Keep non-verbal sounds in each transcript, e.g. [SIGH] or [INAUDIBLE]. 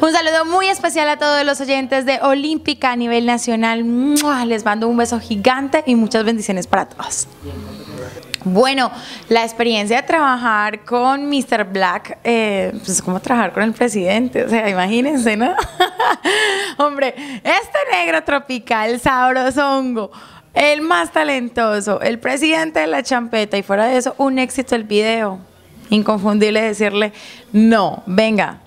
Un saludo muy especial a todos los oyentes de Olímpica a nivel nacional. Les mando un beso gigante y muchas bendiciones para todos. Bueno, la experiencia de trabajar con Mr. Black, eh, pues como trabajar con el presidente, o sea, imagínense, ¿no? [LAUGHS] Hombre, este negro tropical, sabrosongo, el más talentoso, el presidente de la champeta y fuera de eso, un éxito el video. Inconfundible decirle, no, venga,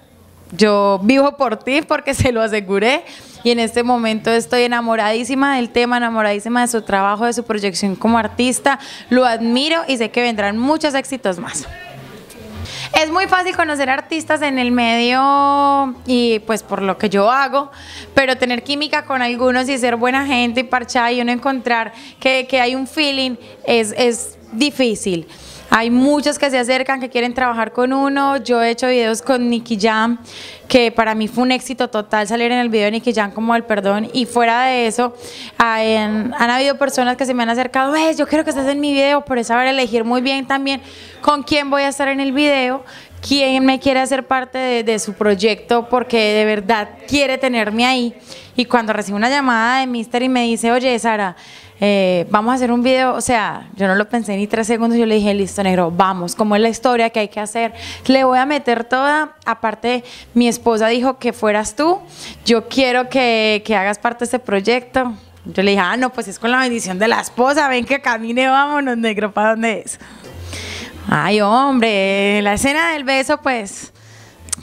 yo vivo por ti porque se lo aseguré y en este momento estoy enamoradísima del tema, enamoradísima de su trabajo, de su proyección como artista. Lo admiro y sé que vendrán muchos éxitos más. Es muy fácil conocer artistas en el medio y pues por lo que yo hago, pero tener química con algunos y ser buena gente y parchada y uno encontrar que, hay un feeling es, es difícil. Hay muchos que se acercan, que quieren trabajar con uno. Yo he hecho videos con Nicky Jam, que para mí fue un éxito total salir en el video de Nicky Jam como el perdón. Y fuera de eso, han, habido personas que se me han acercado, yo quiero que estés en mi video, por eso ver, elegir muy bien también con quién voy a estar en el video Quién me quiere hacer parte de, su proyecto porque de verdad quiere tenerme ahí. Y cuando recibo una llamada de Mister y me dice, oye, Sara, eh, vamos a hacer un video, o sea, yo no lo pensé ni tres segundos, yo le dije, listo, negro, vamos, como es la historia que hay que hacer, le voy a meter toda, aparte mi esposa dijo que fueras tú, yo quiero que, hagas parte de este proyecto, yo le dije, ah, no, pues es con la bendición de la esposa, ven que camine, vámonos, negro, para dónde es. Ay, hombre, la escena del beso, pues,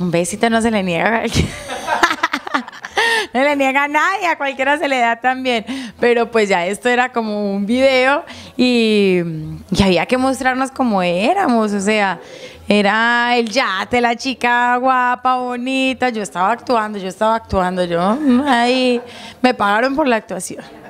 un besito no se le niega. [LAUGHS] no le niega a nadie, a cualquiera se le da también. Pero pues ya esto era como un video y, había que mostrarnos cómo éramos, o sea, era el yate, la chica guapa, bonita, yo estaba actuando, yo estaba actuando, yo ahí me pagaron por la actuación.